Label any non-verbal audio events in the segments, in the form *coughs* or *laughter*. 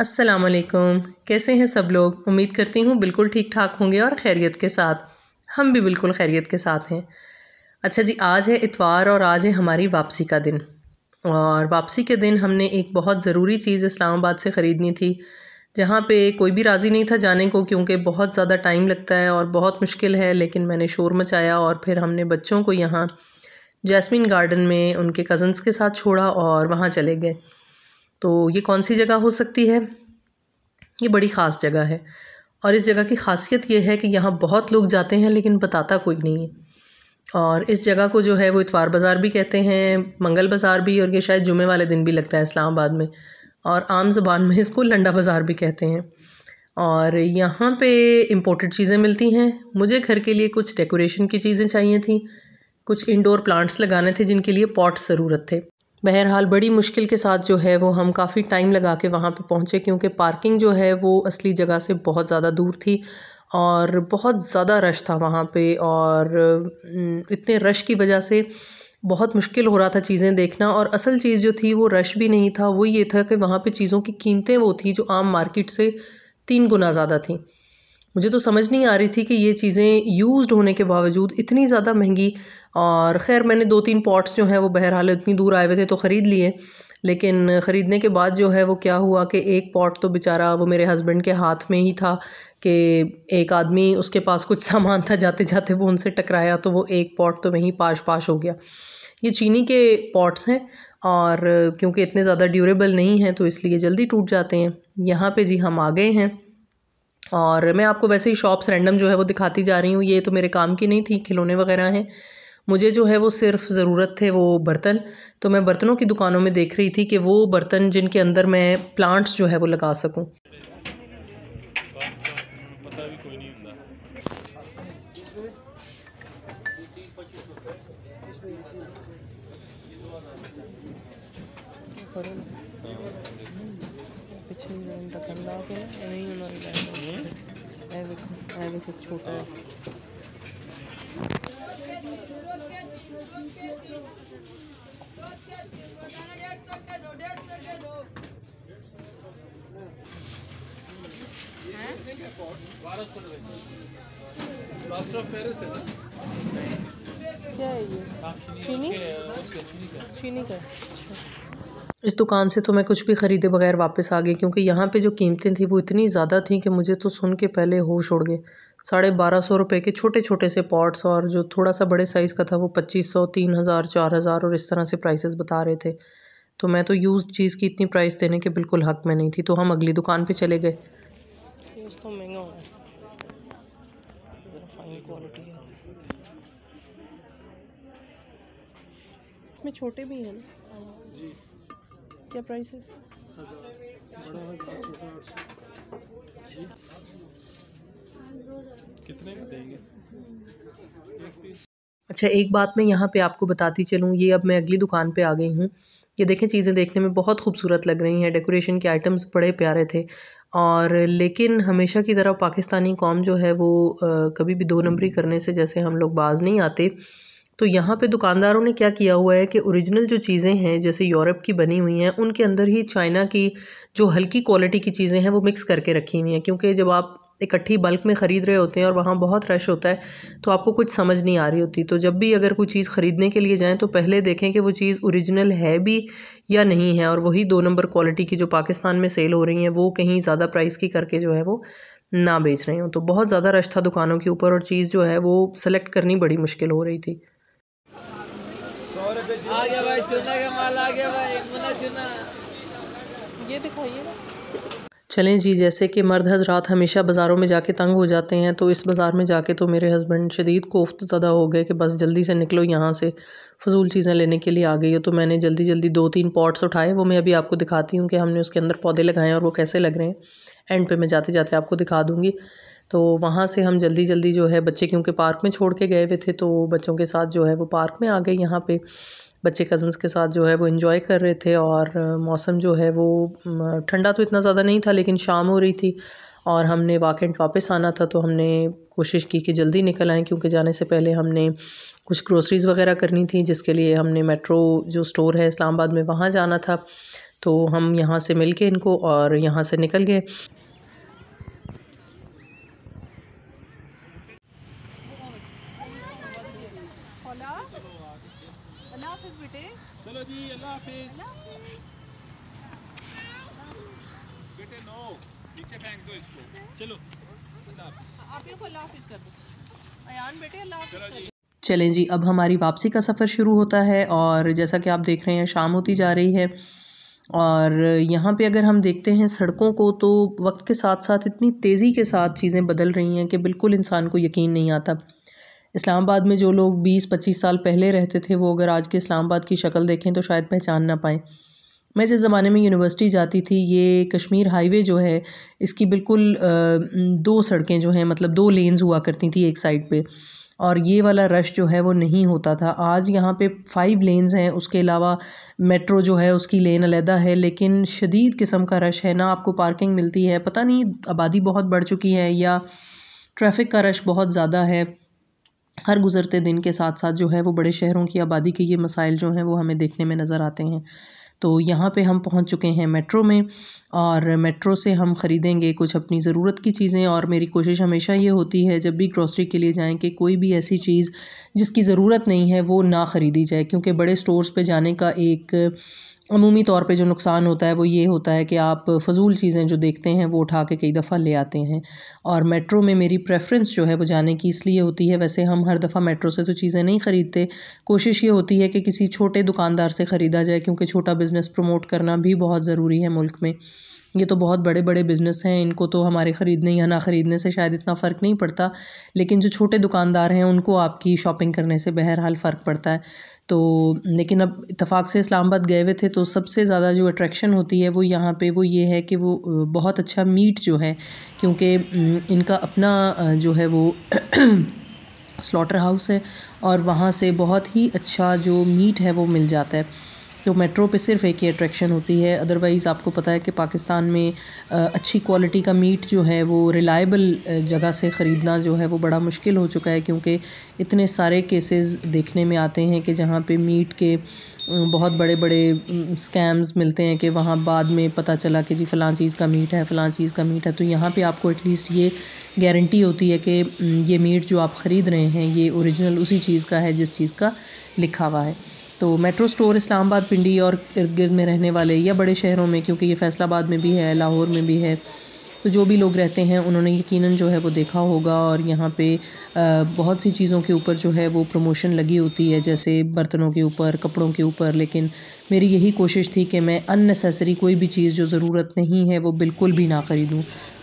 असलकम कैसे हैं सब लोग उम्मीद करती हूँ बिल्कुल ठीक ठाक होंगे और खैरियत के साथ हम भी बिल्कुल खैरियत के साथ हैं अच्छा जी आज है इतवार और आज है हमारी वापसी का दिन और वापसी के दिन हमने एक बहुत ज़रूरी चीज़ इस्लामाबाद से ख़रीदनी थी जहाँ पे कोई भी राज़ी नहीं था जाने को क्योंकि बहुत ज़्यादा टाइम लगता है और बहुत मुश्किल है लेकिन मैंने शोर मचाया और फिर हमने बच्चों को यहाँ जैस्मिन गार्डन में उनके कज़न्स के साथ छोड़ा और वहाँ चले गए तो ये कौन सी जगह हो सकती है ये बड़ी ख़ास जगह है और इस जगह की ख़ासियत ये है कि यहाँ बहुत लोग जाते हैं लेकिन बताता कोई नहीं है और इस जगह को जो है वो इतवार बाज़ार भी कहते हैं मंगल बाज़ार भी और ये शायद जुमे वाले दिन भी लगता है इस्लामाबाद में और आम ज़बान में इसको लंडा बाज़ार भी कहते हैं और यहाँ पे इम्पोर्टेड चीज़ें मिलती हैं मुझे घर के लिए कुछ डेकोरेशन की चीज़ें चाहिए थी कुछ इंडोर प्लांट्स लगाने थे जिनके लिए पॉट्स ज़रूरत थे बहरहाल बड़ी मुश्किल के साथ जो है वो हम काफ़ी टाइम लगा के वहाँ पे पहुँचे क्योंकि पार्किंग जो है वो असली जगह से बहुत ज़्यादा दूर थी और बहुत ज़्यादा रश था वहाँ पे और इतने रश की वजह से बहुत मुश्किल हो रहा था चीज़ें देखना और असल चीज़ जो थी वो रश भी नहीं था वो ये था कि वहाँ पे चीज़ों की कीमतें वो थी जो आम मार्केट से तीन गुना ज़्यादा थी मुझे तो समझ नहीं आ रही थी कि ये चीज़ें यूज़्ड होने के बावजूद इतनी ज़्यादा महंगी और खैर मैंने दो तीन पॉट्स जो हैं वो बहरहाल इतनी दूर आए हुए थे तो ख़रीद लिए लेकिन ख़रीदने के बाद जो है वो क्या हुआ कि एक पॉट तो बेचारा वो मेरे हस्बैंड के हाथ में ही था कि एक आदमी उसके पास कुछ सामान था जाते जाते वो उनसे टकराया तो वो एक पॉट तो वहीं पाश पाश हो गया ये चीनी के पॉट्स हैं और क्योंकि इतने ज़्यादा ड्यूरेबल नहीं हैं तो इसलिए जल्दी टूट जाते हैं यहाँ पे जी हम आ गए हैं और मैं आपको वैसे ही शॉप्स रैंडम जो है वो दिखाती जा रही हूँ ये तो मेरे काम की नहीं थी खिलौने वगैरह हैं मुझे जो है वो सिर्फ ज़रूरत थे वो बर्तन तो मैं बर्तनों की दुकानों में देख रही थी कि वो बर्तन जिनके अंदर मैं प्लांट्स जो है वो लगा सकूँ पिछली लाइन का करना के ना ऐवे ही हमारी लाइन है ऐवे ऐवे हम्म। कुछ छोटा है प्लास्टर ऑफ पेरिस है ना क्या है ये हाँ, चीनी चीनी का चीनी का अच्छा इस दुकान से तो मैं कुछ भी ख़रीदे बगैर वापस आ गई क्योंकि यहाँ पे जो कीमतें थी वो इतनी ज़्यादा थी कि मुझे तो सुन के पहले होश उड़ गए साढ़े बारह सौ रुपये के छोटे छोटे से पॉट्स और जो थोड़ा सा बड़े साइज़ का था वो पच्चीस सौ तीन हज़ार चार हज़ार और इस तरह से प्राइसेस बता रहे थे तो मैं तो यूज़ चीज़ की इतनी प्राइस देने के बिल्कुल हक में नहीं थी तो हम अगली दुकान पर चले गए तो छोटे भी हैं ना हाँ। जी क्या प्राइस है कितने देंगे अच्छा एक बात मैं यहाँ पे आपको बताती चलूँ ये अब मैं अगली दुकान पे आ गई हूँ ये देखें चीज़ें देखने में बहुत खूबसूरत लग रही हैं डेकोरेशन के आइटम्स बड़े प्यारे थे और लेकिन हमेशा की तरह पाकिस्तानी कॉम जो है वो आ, कभी भी दो नंबरी करने से जैसे हम लोग बाज नहीं आते तो यहाँ पे दुकानदारों ने क्या किया हुआ है कि ओरिजिनल जो चीज़ें हैं जैसे यूरोप की बनी हुई हैं उनके अंदर ही चाइना की जो हल्की क्वालिटी की चीज़ें हैं वो मिक्स करके रखी हुई हैं क्योंकि जब आप इकट्ठी बल्क में ख़रीद रहे होते हैं और वहाँ बहुत रश होता है तो आपको कुछ समझ नहीं आ रही होती तो जब भी अगर कोई चीज़ ख़रीदने के लिए जाएँ तो पहले देखें कि वो चीज़ ओरिजिनल है भी या नहीं है और वही दो नंबर क्वालिटी की जो पाकिस्तान में सेल हो रही हैं वो कहीं ज़्यादा प्राइस की करके जो है वो ना बेच रहे हूँ तो बहुत ज़्यादा रश था दुकानों के ऊपर और चीज़ जो है वो सेलेक्ट करनी बड़ी मुश्किल हो रही थी आ गया भाई चुना का माल आ गया भाई मुना चुना ये दिखाइए चलें जी जैसे कि मर्द हजरात हमेशा बाज़ारों में जाके तंग हो जाते हैं तो इस बाज़ार में जाके तो मेरे हस्बैंड शदीद कोफ्त ज़्यादा हो गए कि बस जल्दी से निकलो यहाँ से फजूल चीज़ें लेने के लिए आ गई हो तो मैंने जल्दी जल्दी दो तीन पॉट्स उठाए वो मैं अभी आपको दिखाती हूँ कि हमने उसके अंदर पौधे लगाए और वो कैसे लग रहे हैं एंड पे मैं जाते जाते आपको दिखा दूँगी तो वहाँ से हम जल्दी जल्दी जो है बच्चे क्योंकि पार्क में छोड़ के गए हुए थे तो बच्चों के साथ जो है वो पार्क में आ गए यहाँ पर बच्चे कज़न्स के साथ जो है वो इन्जॉय कर रहे थे और मौसम जो है वो ठंडा तो इतना ज़्यादा नहीं था लेकिन शाम हो रही थी और हमने वाकेंट वापस आना था तो हमने कोशिश की कि जल्दी निकल आएँ क्योंकि जाने से पहले हमने कुछ ग्रोसरीज़ वगैरह करनी थी जिसके लिए हमने मेट्रो जो स्टोर है इस्लामाबाद में वहाँ जाना था तो हम यहाँ से मिल के इनको और यहाँ से निकल गए वापस बेटे नो नीचे फेंक दो इसको चलो आप को कर दो अयान बेटे चलें जी अब हमारी वापसी का सफ़र शुरू होता है और जैसा कि आप देख रहे हैं शाम होती जा रही है और यहाँ पे अगर हम देखते हैं सड़कों को तो वक्त के साथ साथ इतनी तेज़ी के साथ चीज़ें बदल रही हैं कि बिल्कुल इंसान को यकीन नहीं आता इस्लामाबाद में जो लोग बीस पच्चीस साल पहले रहते थे वो अगर आज के इस्लामाबाद की शक्ल देखें तो शायद पहचान ना पाएँ मैं जिस ज़माने में यूनिवर्सिटी जाती थी ये कश्मीर हाईवे जो है इसकी बिल्कुल दो सड़कें जो हैं मतलब दो लेन्स हुआ करती थी एक साइड पर और ये वाला रश जो है वो नहीं होता था आज यहाँ पे फाइव लेन्स हैं उसके अलावा मेट्रो जो है उसकी लेन अलहदा है लेकिन शदीद किस्म का रश है ना आपको पार्किंग मिलती है पता नहीं आबादी बहुत बढ़ चुकी है या ट्रैफिक का रश बहुत ज़्यादा है हर गुज़रते दिन के साथ साथ जो है वो बड़े शहरों की आबादी के ये मसाइल जो हैं वो हमें देखने में नज़र आते हैं तो यहाँ पे हम पहुँच चुके हैं मेट्रो में और मेट्रो से हम ख़रीदेंगे कुछ अपनी ज़रूरत की चीज़ें और मेरी कोशिश हमेशा ये होती है जब भी ग्रॉसरी के लिए जाएं कि कोई भी ऐसी चीज़ जिसकी ज़रूरत नहीं है वो ना ख़रीदी जाए क्योंकि बड़े स्टोर्स पे जाने का एक अमूमी तौर पे जो नुकसान होता है वो ये होता है कि आप फ़ज़ूल चीज़ें जो देखते हैं वो उठा के कई दफ़ा ले आते हैं और मेट्रो में मेरी प्रेफरेंस जो है वो जाने की इसलिए होती है वैसे हम हर दफ़ा मेट्रो से तो चीज़ें नहीं ख़रीदते कोशिश ये होती है कि किसी छोटे दुकानदार से ख़रीदा जाए क्योंकि छोटा बिज़नेस प्रमोट करना भी बहुत ज़रूरी है मुल्क में ये तो बहुत बड़े बड़े बिज़नेस हैं इनको तो हमारे ख़रीदने या ना ख़रीदने से शायद इतना फ़र्क नहीं पड़ता लेकिन जो छोटे दुकानदार हैं उनको आपकी शॉपिंग करने से बहरहाल फ़र्क पड़ता है तो लेकिन अब इतफ़ाक़ से इस्लामाबाद गए हुए थे तो सबसे ज़्यादा जो अट्रैक्शन होती है वो यहाँ पे वो ये है कि वो बहुत अच्छा मीट जो है क्योंकि इनका अपना जो है वो स्लॉटर *clears throat* हाउस है और वहाँ से बहुत ही अच्छा जो मीट है वो मिल जाता है तो मेट्रो पे सिर्फ एक ही अट्रैक्शन होती है अदरवाइज़ आपको पता है कि पाकिस्तान में अच्छी क्वालिटी का मीट जो है वो रिलायबल जगह से ख़रीदना जो है वो बड़ा मुश्किल हो चुका है क्योंकि इतने सारे केसेस देखने में आते हैं कि जहाँ पे मीट के बहुत बड़े बड़े स्कैम्स मिलते हैं कि वहाँ बाद में पता चला कि जी फ़लाँ चीज़ का मीट है फ़लाँ चीज़ का मीट है तो यहाँ पे आपको एटलीस्ट ये गारंटी होती है कि ये मीट जो आप ख़रीद रहे हैं ये ओरिजिनल उसी चीज़ का है जिस चीज़ का लिखा हुआ है तो मेट्रो स्टोर इस्लामाबाद पिंडी और इर्द गिर्द में रहने वाले या बड़े शहरों में क्योंकि ये फैसलाबाद में भी है लाहौर में भी है तो जो भी लोग रहते हैं उन्होंने यकीन जो है वो देखा होगा और यहाँ पे बहुत सी चीज़ों के ऊपर जो है वो प्रमोशन लगी होती है जैसे बर्तनों के ऊपर कपड़ों के ऊपर लेकिन मेरी यही कोशिश थी कि मैं अननेसेसरी कोई भी चीज़ जो ज़रूरत नहीं है वो बिल्कुल भी ना ख़रीदूँ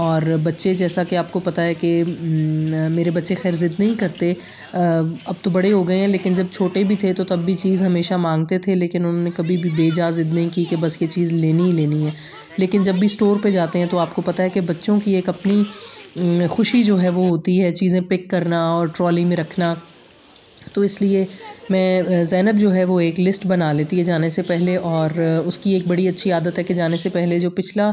और बच्चे जैसा कि आपको पता है कि मेरे बच्चे खैर ज़िद नहीं करते अब तो बड़े हो गए हैं लेकिन जब छोटे भी थे तो तब भी चीज़ हमेशा मांगते थे लेकिन उन्होंने कभी भी बेजा ज़िद नहीं की कि बस ये चीज़ लेनी ही लेनी है लेकिन जब भी स्टोर पे जाते हैं तो आपको पता है कि बच्चों की एक अपनी खुशी जो है वो होती है चीज़ें पिक करना और ट्रॉली में रखना तो इसलिए मैं ज़ैनब जो है वो एक लिस्ट बना लेती है जाने से पहले और उसकी एक बड़ी अच्छी आदत है कि जाने से पहले जो पिछला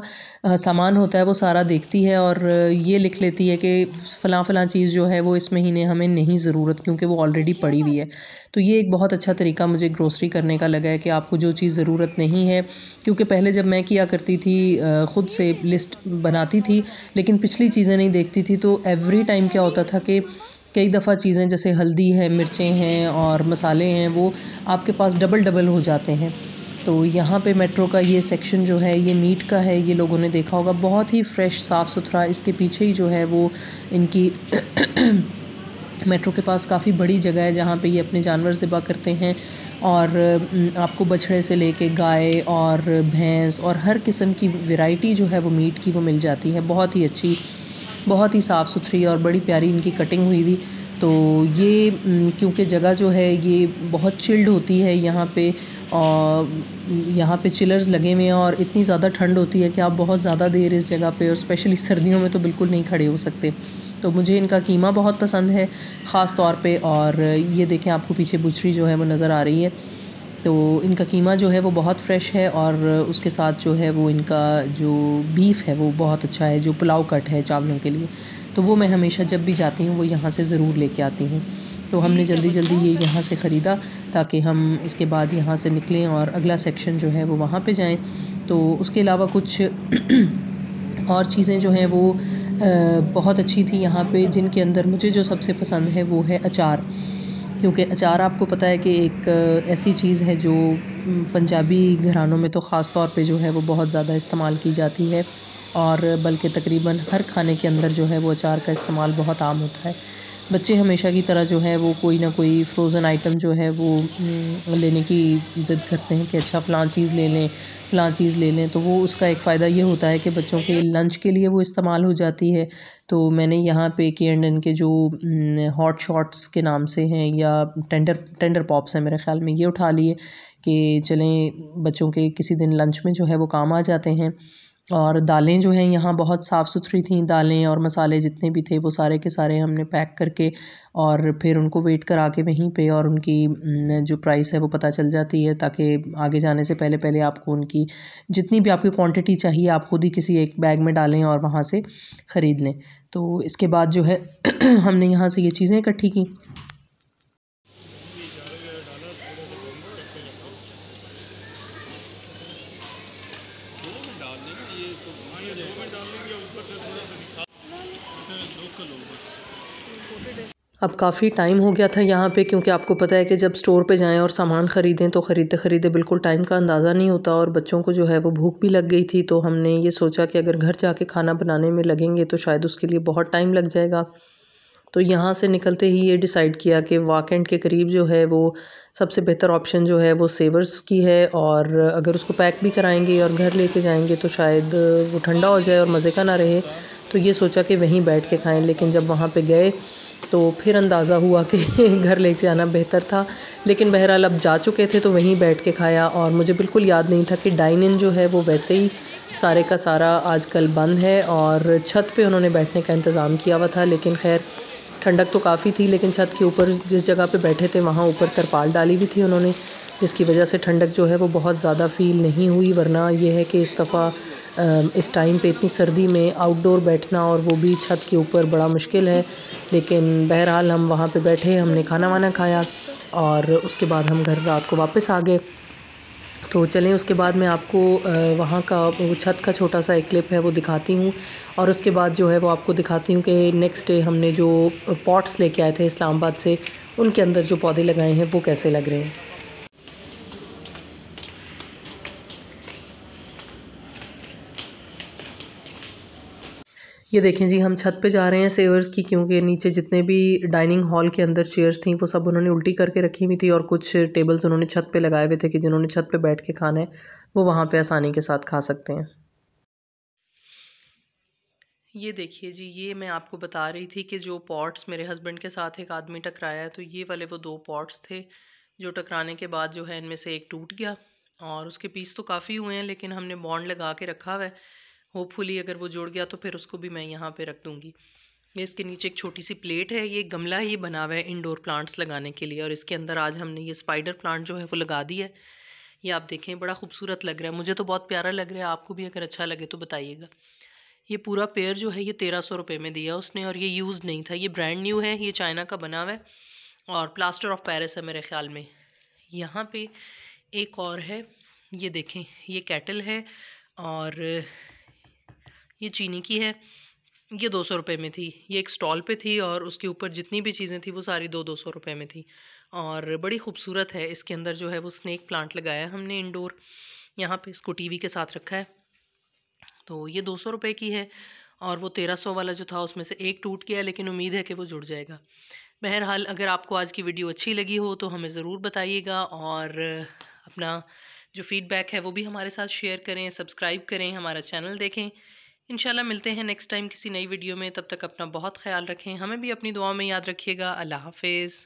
सामान होता है वो सारा देखती है और ये लिख लेती है कि फ़लाँ फ़लाँ चीज़ जो है वो इस महीने हमें नहीं ज़रूरत क्योंकि वो ऑलरेडी पड़ी हुई है तो ये एक बहुत अच्छा तरीका मुझे ग्रोसरी करने का लगा है कि आपको जो चीज़ ज़रूरत नहीं है क्योंकि पहले जब मैं किया करती थी ख़ुद से लिस्ट बनाती थी लेकिन पिछली चीज़ें नहीं देखती थी तो एवरी टाइम क्या होता था कि कई दफ़ा चीज़ें जैसे हल्दी है मिर्चें हैं और मसाले हैं वो आपके पास डबल डबल हो जाते हैं तो यहाँ पे मेट्रो का ये सेक्शन जो है ये मीट का है ये लोगों ने देखा होगा बहुत ही फ्रेश साफ़ सुथरा इसके पीछे ही जो है वो इनकी *coughs* मेट्रो के पास काफ़ी बड़ी जगह है जहाँ पे ये अपने जानवर ज़िबा करते हैं और आपको बछड़े से लेके गाय और भैंस और हर किस्म की वैरायटी जो है वो मीट की वो मिल जाती है बहुत ही अच्छी बहुत ही साफ़ सुथरी और बड़ी प्यारी इनकी कटिंग हुई हुई तो ये क्योंकि जगह जो है ये बहुत चिल्ड होती है यहाँ पे और यहाँ पे चिलर्स लगे हुए हैं और इतनी ज़्यादा ठंड होती है कि आप बहुत ज़्यादा देर इस जगह पे और स्पेशली सर्दियों में तो बिल्कुल नहीं खड़े हो सकते तो मुझे इनका कीमा बहुत पसंद है ख़ास तौर पे और ये देखें आपको पीछे बुचरी जो है वो नज़र आ रही है तो इनका कीमा जो है वो बहुत फ्रेश है और उसके साथ जो है वो इनका जो बीफ है वो बहुत अच्छा है जो पुलाव कट है चावलों के लिए तो वो मैं हमेशा जब भी जाती हूँ वो यहाँ से ज़रूर लेके आती हूँ तो हमने जल्दी जल्दी ये यहाँ से ख़रीदा ताकि हम इसके बाद यहाँ से निकलें और अगला सेक्शन जो है वो वहाँ पे जाएं तो उसके अलावा कुछ *clears throat* और चीज़ें जो हैं वो बहुत अच्छी थी यहाँ पे जिनके अंदर मुझे जो सबसे पसंद है वो है अचार क्योंकि अचार आपको पता है कि एक ऐसी चीज़ है जो पंजाबी घरानों में तो ख़ास तौर पे जो है वो बहुत ज़्यादा इस्तेमाल की जाती है और बल्कि तकरीबन हर खाने के अंदर जो है वो अचार का इस्तेमाल बहुत आम होता है बच्चे हमेशा की तरह जो है वो कोई ना कोई फ्रोज़न आइटम जो है वो हम्म, लेने की ज़िद करते हैं कि अच्छा फ़लाँ चीज़ ले लें फ़लाँ चीज़ ले लें तो वो उसका एक फ़ायदा ये होता है कि बच्चों के लंच के लिए वो इस्तेमाल हो जाती है तो मैंने यहाँ पे के एंड एन के जो हॉट हम्म, शॉट्स के नाम से हैं या टेंडर टेंडर पॉप्स हैं मेरे ख़्याल में ये उठा लिए कि चलें बच्चों के किसी दिन लंच में जो है वो काम आ जाते हैं और दालें जो हैं यहाँ बहुत साफ़ सुथरी थी दालें और मसाले जितने भी थे वो सारे के सारे हमने पैक करके और फिर उनको वेट करा के वहीं पे और उनकी जो प्राइस है वो पता चल जाती है ताकि आगे जाने से पहले पहले आपको उनकी जितनी भी आपकी क्वांटिटी चाहिए आप खुद ही किसी एक बैग में डालें और वहाँ से ख़रीद लें तो इसके बाद जो है *clears throat* हमने यहाँ से ये चीज़ें इकट्ठी की अब काफ़ी टाइम हो गया था यहाँ पे क्योंकि आपको पता है कि जब स्टोर पे जाएं और सामान ख़रीदें तो ख़रीदते ख़रीदते बिल्कुल टाइम का अंदाज़ा नहीं होता और बच्चों को जो है वो भूख भी लग गई थी तो हमने ये सोचा कि अगर घर जाके खाना बनाने में लगेंगे तो शायद उसके लिए बहुत टाइम लग जाएगा तो यहाँ से निकलते ही ये डिसाइड किया कि वाकेंड के करीब जो है वो सबसे बेहतर ऑप्शन जो है वो सेवर्स की है और अगर उसको पैक भी कराएंगे और घर लेके जाएंगे तो शायद वो ठंडा हो जाए और मज़े का ना रहे तो ये सोचा कि वहीं बैठ के खाएं लेकिन जब वहाँ पे गए तो फिर अंदाज़ा हुआ कि *laughs* घर लेके आना बेहतर था लेकिन बहरहाल अब जा चुके थे तो वहीं बैठ के खाया और मुझे बिल्कुल याद नहीं था कि डाइन इन जो है वो वैसे ही सारे का सारा आजकल बंद है और छत पे उन्होंने बैठने का इंतज़ाम किया हुआ था लेकिन खैर ठंडक तो काफ़ी थी लेकिन छत के ऊपर जिस जगह पे बैठे थे वहाँ ऊपर तरपाल डाली हुई थी उन्होंने जिसकी वजह से ठंडक जो है वो बहुत ज़्यादा फील नहीं हुई वरना ये है कि इस दफ़ा इस टाइम पे इतनी सर्दी में आउटडोर बैठना और वो भी छत के ऊपर बड़ा मुश्किल है लेकिन बहरहाल हम वहाँ पे बैठे हमने खाना वाना खाया और उसके बाद हम घर रात को वापस आ गए तो चलें उसके बाद मैं आपको वहाँ का वो छत का छोटा सा एक क्लिप है वो दिखाती हूँ और उसके बाद जो है वो आपको दिखाती हूँ कि नेक्स्ट डे हमने जो पॉट्स लेके आए थे इस्लामाबाद से उनके अंदर जो पौधे लगाए हैं वो कैसे लग रहे हैं ये देखें जी हम छत पे जा रहे हैं सेवर्स की क्योंकि नीचे जितने भी डाइनिंग हॉल के अंदर चेयर्स थी वो सब उन्होंने उल्टी करके रखी हुई थी और कुछ टेबल्स उन्होंने छत पे लगाए हुए थे कि जिन्होंने छत पे बैठ के खाना है वो वहाँ पे आसानी के साथ खा सकते हैं ये देखिए जी ये मैं आपको बता रही थी कि जो पॉट्स मेरे हस्बैंड के साथ एक आदमी टकराया है तो ये वाले वो दो पॉट्स थे जो टकराने के बाद जो है इनमें से एक टूट गया और उसके पीस तो काफ़ी हुए हैं लेकिन हमने बॉन्ड लगा के रखा हुआ है होपफुली अगर वो जुड़ गया तो फिर उसको भी मैं यहाँ पे रख दूँगी ये इसके नीचे एक छोटी सी प्लेट है ये गमला ही बना हुआ है इंडोर प्लांट्स लगाने के लिए और इसके अंदर आज हमने ये स्पाइडर प्लांट जो है वो लगा दी है ये आप देखें बड़ा खूबसूरत लग रहा है मुझे तो बहुत प्यारा लग रहा है आपको भी अगर अच्छा लगे तो बताइएगा ये पूरा पेयर जो है ये तेरह सौ रुपये में दिया उसने और ये यूज़ नहीं था ये ब्रांड न्यू है ये चाइना का बना हुआ है और प्लास्टर ऑफ पैरिस है मेरे ख्याल में यहाँ पे एक और है ये देखें ये कैटल है और ये चीनी की है ये दो सौ रुपये में थी ये एक स्टॉल पे थी और उसके ऊपर जितनी भी चीज़ें थी वो सारी दो दो सौ रुपये में थी और बड़ी खूबसूरत है इसके अंदर जो है वो स्नैक प्लांट लगाया हमने इंडोर यहाँ पे इसको टीवी के साथ रखा है तो ये दो सौ रुपये की है और वो तेरह सौ वाला जो था उसमें से एक टूट गया लेकिन उम्मीद है कि वो जुड़ जाएगा बहरहाल अगर आपको आज की वीडियो अच्छी लगी हो तो हमें ज़रूर बताइएगा और अपना जो फीडबैक है वो भी हमारे साथ शेयर करें सब्सक्राइब करें हमारा चैनल देखें इंशाल्लाह मिलते हैं नेक्स्ट टाइम किसी नई वीडियो में तब तक अपना बहुत ख्याल रखें हमें भी अपनी दुआ में याद रखिएगा अल्लाह हाफिज़